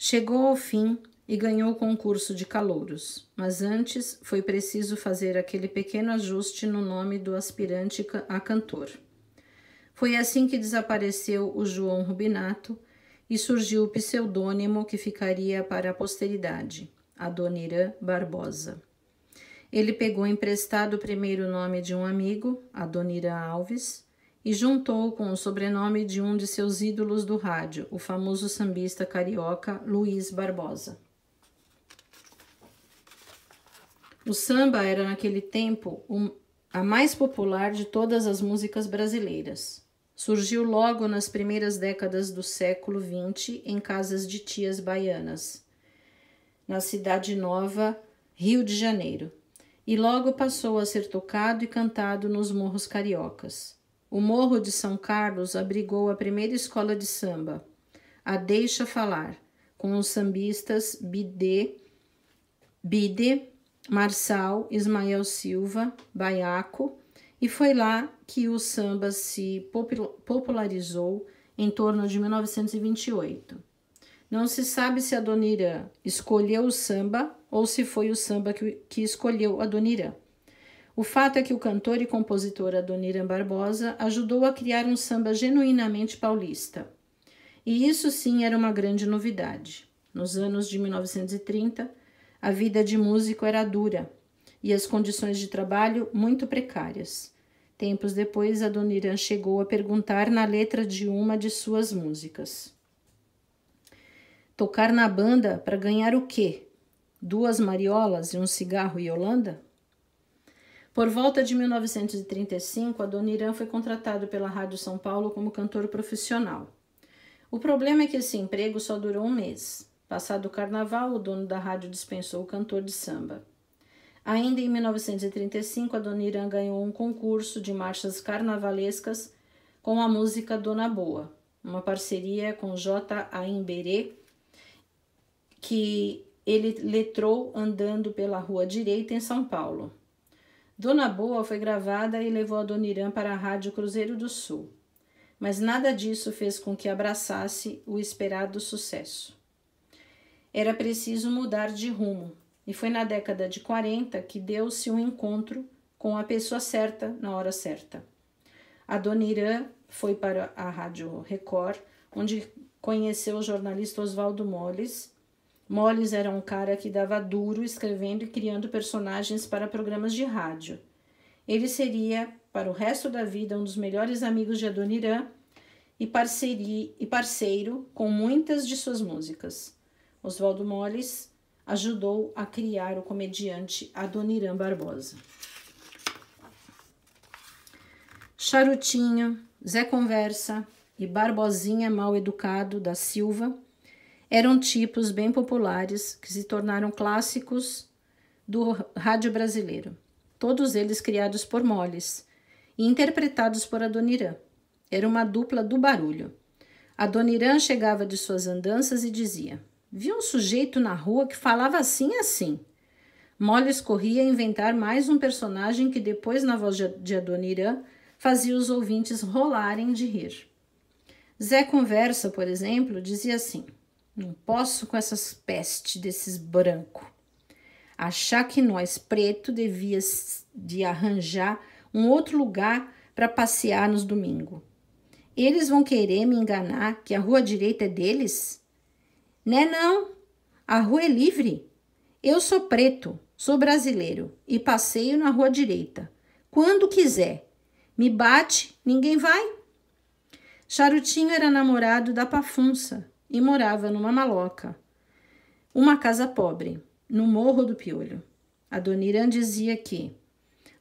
Chegou ao fim e ganhou o concurso de calouros, mas antes foi preciso fazer aquele pequeno ajuste no nome do aspirante a cantor. Foi assim que desapareceu o João Rubinato e surgiu o pseudônimo que ficaria para a posteridade, Adonirã Barbosa. Ele pegou emprestado o primeiro nome de um amigo, Adonirã Alves, e juntou com o sobrenome de um de seus ídolos do rádio, o famoso sambista carioca Luiz Barbosa. O samba era naquele tempo um, a mais popular de todas as músicas brasileiras. Surgiu logo nas primeiras décadas do século XX em casas de tias baianas, na Cidade Nova, Rio de Janeiro, e logo passou a ser tocado e cantado nos morros cariocas. O Morro de São Carlos abrigou a primeira escola de samba, a Deixa Falar, com os sambistas Bide, Bide Marçal, Ismael Silva, Baiaco, e foi lá que o samba se popularizou em torno de 1928. Não se sabe se a Adoniran escolheu o samba ou se foi o samba que, que escolheu a Adoniran. O fato é que o cantor e compositor Adoniran Barbosa ajudou a criar um samba genuinamente paulista. E isso sim era uma grande novidade. Nos anos de 1930, a vida de músico era dura e as condições de trabalho muito precárias. Tempos depois, Adoniran chegou a perguntar na letra de uma de suas músicas. Tocar na banda para ganhar o quê? Duas mariolas e um cigarro e Holanda? Por volta de 1935, Adoniran foi contratado pela Rádio São Paulo como cantor profissional. O problema é que esse emprego só durou um mês. Passado o carnaval, o dono da rádio dispensou o cantor de samba. Ainda em 1935, Adoniran ganhou um concurso de marchas carnavalescas com a música Dona Boa, uma parceria com J. Aimberê, que ele letrou andando pela rua direita em São Paulo. Dona Boa foi gravada e levou a Dona Irã para a Rádio Cruzeiro do Sul, mas nada disso fez com que abraçasse o esperado sucesso. Era preciso mudar de rumo, e foi na década de 40 que deu-se um encontro com a pessoa certa na hora certa. A Dona Irã foi para a Rádio Record, onde conheceu o jornalista Oswaldo Molles Molles era um cara que dava duro escrevendo e criando personagens para programas de rádio. Ele seria, para o resto da vida, um dos melhores amigos de Adoniran e, e parceiro com muitas de suas músicas. Oswaldo Molles ajudou a criar o comediante Adoniran Barbosa. Charutinho, Zé Conversa e Barbosinha Mal Educado da Silva eram tipos bem populares que se tornaram clássicos do rádio brasileiro, todos eles criados por Molles e interpretados por Adoniran. Era uma dupla do barulho. Adoniran chegava de suas andanças e dizia: Vi um sujeito na rua que falava assim assim. Molles corria a inventar mais um personagem que depois, na voz de Adoniran, fazia os ouvintes rolarem de rir. Zé Conversa, por exemplo, dizia assim: não posso com essas pestes desses brancos. Achar que nós, preto, devia de arranjar um outro lugar para passear nos domingos. Eles vão querer me enganar que a rua direita é deles? Né não? A rua é livre. Eu sou preto, sou brasileiro e passeio na rua direita. Quando quiser. Me bate, ninguém vai. Charutinho era namorado da Pafunça, e morava numa maloca, uma casa pobre, no Morro do Piolho. A dona Irã dizia que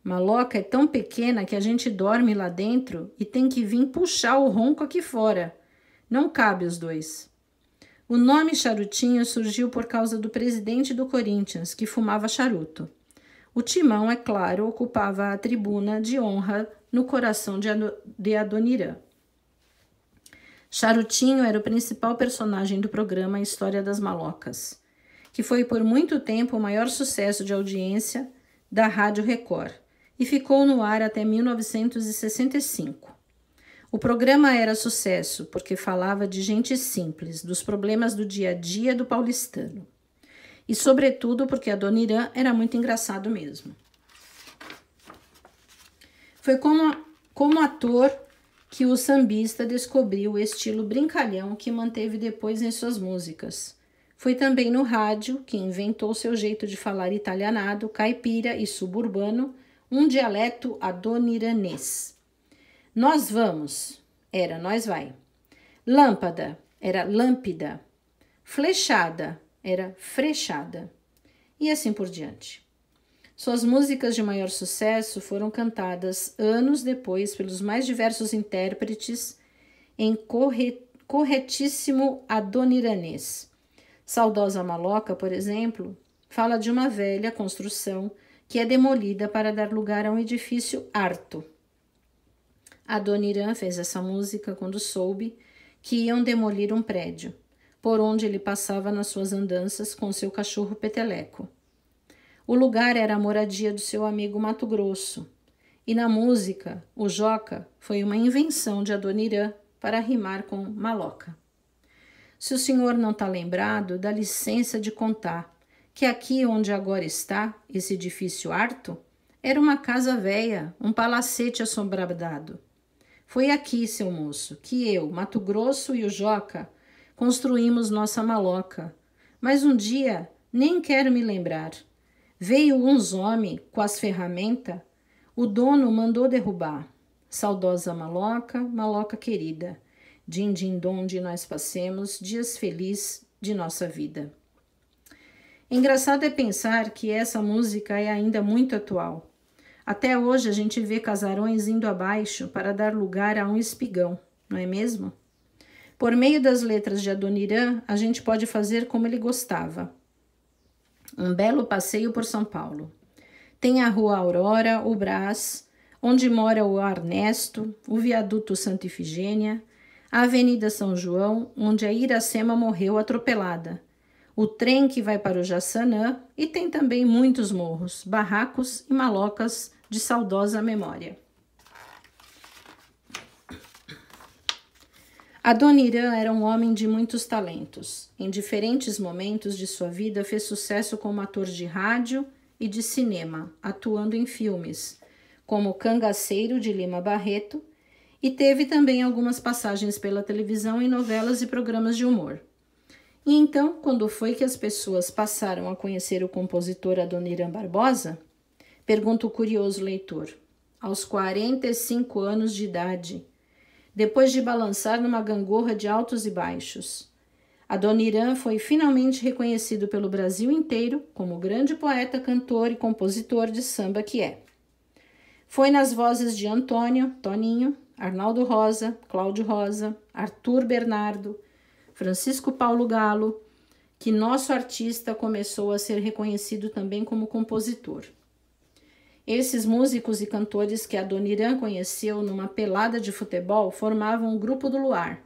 maloca é tão pequena que a gente dorme lá dentro e tem que vir puxar o ronco aqui fora. Não cabe os dois. O nome charutinho surgiu por causa do presidente do Corinthians, que fumava charuto. O Timão, é claro, ocupava a tribuna de honra no coração de Adonirã. Charutinho era o principal personagem do programa História das Malocas, que foi por muito tempo o maior sucesso de audiência da Rádio Record e ficou no ar até 1965. O programa era sucesso porque falava de gente simples, dos problemas do dia a dia do paulistano. E, sobretudo, porque a Dona Irã era muito engraçado mesmo. Foi como, como ator que o sambista descobriu o estilo brincalhão que manteve depois em suas músicas. Foi também no rádio que inventou seu jeito de falar italianado, caipira e suburbano, um dialeto adoniranês. Nós vamos era nós vai. Lâmpada era lâmpida. Flechada era frechada. E assim por diante. Suas músicas de maior sucesso foram cantadas anos depois pelos mais diversos intérpretes em corretíssimo adoniranês. Saudosa Maloca, por exemplo, fala de uma velha construção que é demolida para dar lugar a um edifício harto. Adoniran fez essa música quando soube que iam demolir um prédio, por onde ele passava nas suas andanças com seu cachorro peteleco. O lugar era a moradia do seu amigo Mato Grosso. E na música, o Joca foi uma invenção de Adonirã para rimar com maloca. Se o senhor não está lembrado, dá licença de contar que aqui onde agora está, esse edifício harto, era uma casa velha, um palacete assombradado. Foi aqui, seu moço, que eu, Mato Grosso e o Joca construímos nossa maloca. Mas um dia nem quero me lembrar. Veio uns homem com as ferramentas, o dono mandou derrubar. Saudosa maloca, maloca querida, din din don de nós passemos, dias felizes de nossa vida. Engraçado é pensar que essa música é ainda muito atual. Até hoje a gente vê casarões indo abaixo para dar lugar a um espigão, não é mesmo? Por meio das letras de Adoniran, a gente pode fazer como ele gostava um belo passeio por São Paulo. Tem a Rua Aurora, o Brás, onde mora o Arnesto, o Viaduto Santa Ifigênia, a Avenida São João, onde a Iracema morreu atropelada, o trem que vai para o Jaçanã e tem também muitos morros, barracos e malocas de saudosa memória. Adonirã era um homem de muitos talentos. Em diferentes momentos de sua vida, fez sucesso como ator de rádio e de cinema, atuando em filmes, como Cangaceiro de Lima Barreto, e teve também algumas passagens pela televisão em novelas e programas de humor. E então, quando foi que as pessoas passaram a conhecer o compositor Adoniran Barbosa? Pergunta o curioso leitor. Aos 45 anos de idade, depois de balançar numa gangorra de altos e baixos. Adoniran foi finalmente reconhecido pelo Brasil inteiro como o grande poeta, cantor e compositor de samba que é. Foi nas vozes de Antônio, Toninho, Arnaldo Rosa, Cláudio Rosa, Arthur Bernardo, Francisco Paulo Galo, que nosso artista começou a ser reconhecido também como compositor. Esses músicos e cantores que a Irã conheceu numa pelada de futebol formavam o Grupo do Luar.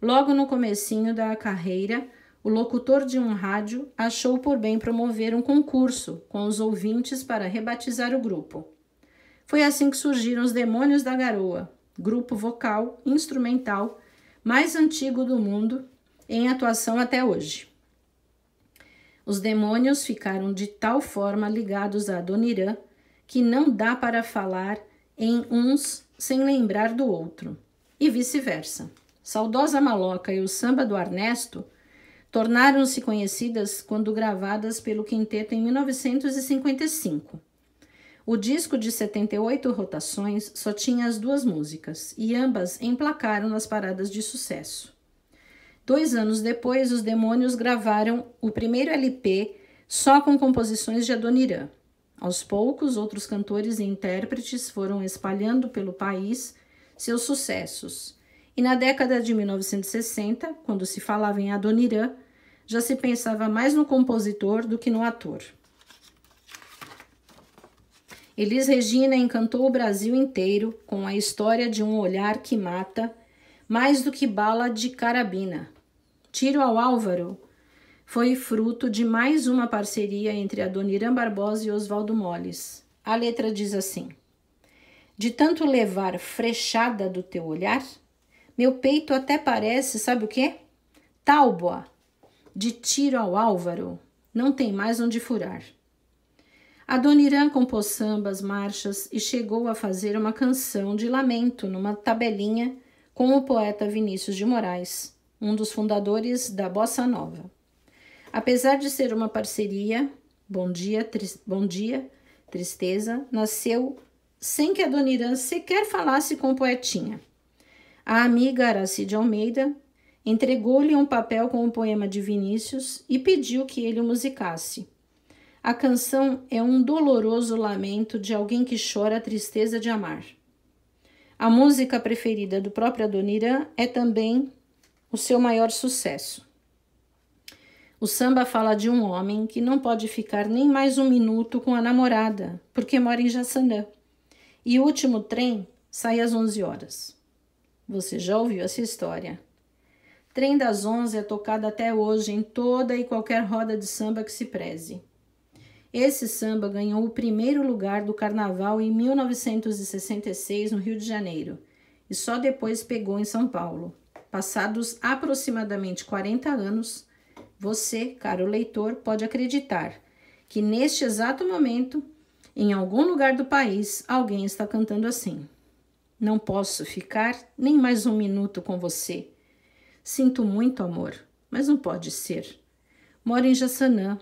Logo no comecinho da carreira, o locutor de um rádio achou por bem promover um concurso com os ouvintes para rebatizar o grupo. Foi assim que surgiram os Demônios da Garoa, grupo vocal instrumental mais antigo do mundo em atuação até hoje. Os demônios ficaram de tal forma ligados a Adoniran que não dá para falar em uns sem lembrar do outro, e vice-versa. Saudosa Maloca e o Samba do Arnesto tornaram-se conhecidas quando gravadas pelo quinteto em 1955. O disco de 78 rotações só tinha as duas músicas e ambas emplacaram nas paradas de sucesso. Dois anos depois, os Demônios gravaram o primeiro LP só com composições de Adoniran. Aos poucos, outros cantores e intérpretes foram espalhando pelo país seus sucessos. E na década de 1960, quando se falava em Adoniran, já se pensava mais no compositor do que no ator. Elis Regina encantou o Brasil inteiro com a história de um olhar que mata mais do que bala de carabina. Tiro ao Álvaro foi fruto de mais uma parceria entre Adoniran Barbosa e Oswaldo Moles. A letra diz assim: De tanto levar frechada do teu olhar, meu peito até parece, sabe o quê? Tálboa, de tiro ao Álvaro, não tem mais onde furar. Adoniran compôs sambas, marchas e chegou a fazer uma canção de lamento numa tabelinha com o poeta Vinícius de Moraes, um dos fundadores da Bossa Nova. Apesar de ser uma parceria, bom dia, bom dia, tristeza, nasceu sem que a dona Irã sequer falasse com o poetinha. A amiga Aracide Almeida entregou-lhe um papel com o um poema de Vinícius e pediu que ele o musicasse. A canção é um doloroso lamento de alguém que chora a tristeza de amar. A música preferida do próprio Adoniran é também o seu maior sucesso. O samba fala de um homem que não pode ficar nem mais um minuto com a namorada, porque mora em Jaçanã. E o último trem sai às 11 horas. Você já ouviu essa história? Trem das 11 é tocado até hoje em toda e qualquer roda de samba que se preze. Esse samba ganhou o primeiro lugar do carnaval em 1966 no Rio de Janeiro e só depois pegou em São Paulo. Passados aproximadamente 40 anos, você, caro leitor, pode acreditar que neste exato momento, em algum lugar do país, alguém está cantando assim: Não posso ficar nem mais um minuto com você. Sinto muito amor, mas não pode ser. Moro em Jaçanã.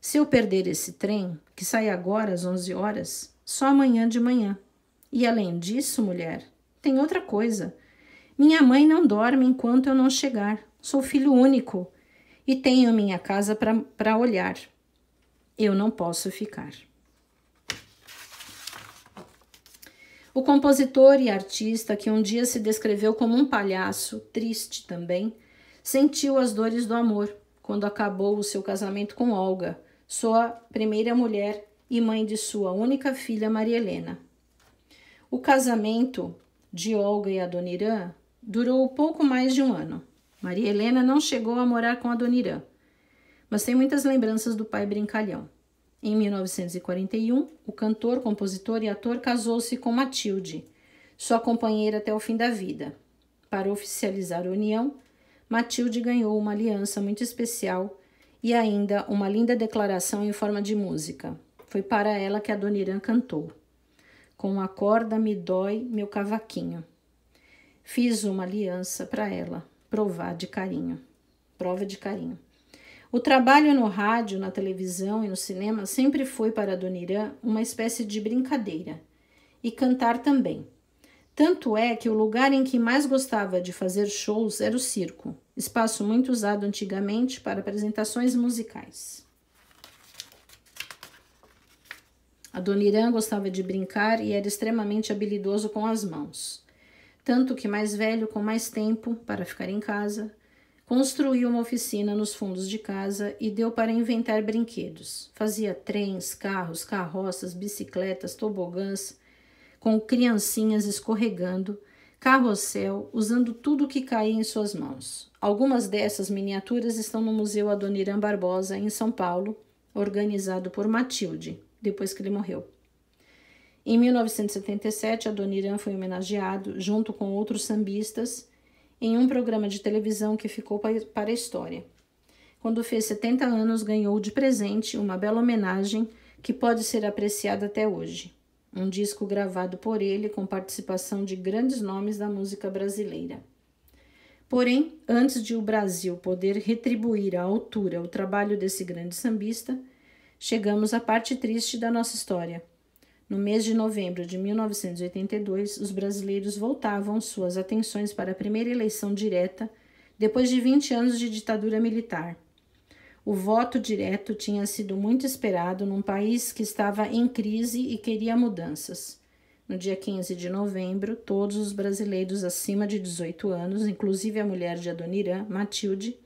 Se eu perder esse trem, que sai agora às 11 horas, só amanhã de manhã. E além disso, mulher, tem outra coisa. Minha mãe não dorme enquanto eu não chegar. Sou filho único e tenho minha casa para olhar. Eu não posso ficar. O compositor e artista, que um dia se descreveu como um palhaço, triste também, sentiu as dores do amor quando acabou o seu casamento com Olga, sua primeira mulher e mãe de sua única filha, Maria Helena. O casamento de Olga e Adoniran durou pouco mais de um ano. Maria Helena não chegou a morar com Adonirã, mas tem muitas lembranças do pai brincalhão. Em 1941, o cantor, compositor e ator casou-se com Matilde, sua companheira até o fim da vida. Para oficializar a união, Matilde ganhou uma aliança muito especial e ainda uma linda declaração em forma de música. Foi para ela que Adonirã cantou. Com a corda me dói meu cavaquinho. Fiz uma aliança para ela, provar de carinho. Prova de carinho. O trabalho no rádio, na televisão e no cinema sempre foi para Donirã uma espécie de brincadeira. E cantar também. Tanto é que o lugar em que mais gostava de fazer shows era o circo, espaço muito usado antigamente para apresentações musicais. A Dona Irã gostava de brincar e era extremamente habilidoso com as mãos tanto que mais velho, com mais tempo para ficar em casa, construiu uma oficina nos fundos de casa e deu para inventar brinquedos. Fazia trens, carros, carroças, bicicletas, tobogãs, com criancinhas escorregando, carrossel, usando tudo o que caía em suas mãos. Algumas dessas miniaturas estão no Museu Adoniran Barbosa, em São Paulo, organizado por Matilde, depois que ele morreu. Em 1977, Adoniran foi homenageado, junto com outros sambistas, em um programa de televisão que ficou para a história. Quando fez 70 anos, ganhou de presente uma bela homenagem que pode ser apreciada até hoje. Um disco gravado por ele com participação de grandes nomes da música brasileira. Porém, antes de o Brasil poder retribuir à altura o trabalho desse grande sambista, chegamos à parte triste da nossa história. No mês de novembro de 1982, os brasileiros voltavam suas atenções para a primeira eleição direta depois de 20 anos de ditadura militar. O voto direto tinha sido muito esperado num país que estava em crise e queria mudanças. No dia 15 de novembro, todos os brasileiros acima de 18 anos, inclusive a mulher de Adoniran, Matilde,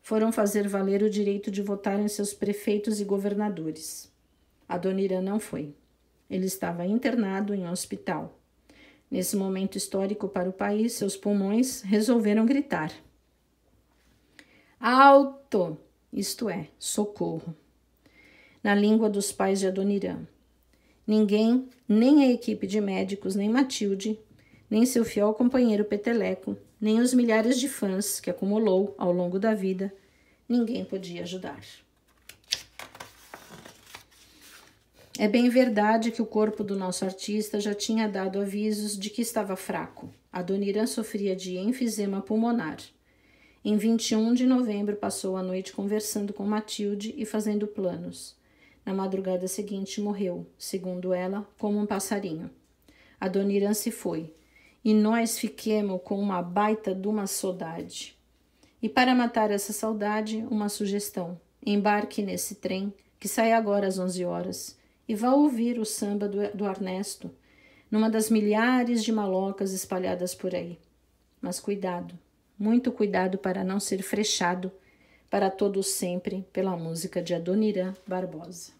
foram fazer valer o direito de votar em seus prefeitos e governadores. Adoniran não foi. Ele estava internado em um hospital. Nesse momento histórico para o país, seus pulmões resolveram gritar: Alto! Isto é, socorro. Na língua dos pais de Adonirã. Ninguém, nem a equipe de médicos, nem Matilde, nem seu fiel companheiro Peteleco, nem os milhares de fãs que acumulou ao longo da vida, ninguém podia ajudar. É bem verdade que o corpo do nosso artista já tinha dado avisos de que estava fraco. Adoniran sofria de enfisema pulmonar. Em 21 de novembro, passou a noite conversando com Matilde e fazendo planos. Na madrugada seguinte, morreu, segundo ela, como um passarinho. Adoniran se foi, e nós fiquemos com uma baita de uma saudade. E para matar essa saudade, uma sugestão: embarque nesse trem que sai agora às 11 horas e vá ouvir o samba do, do Ernesto numa das milhares de malocas espalhadas por aí. Mas cuidado, muito cuidado para não ser frechado para todo sempre pela música de Adoniran Barbosa.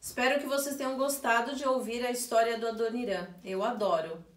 Espero que vocês tenham gostado de ouvir a história do Adoniran. Eu adoro.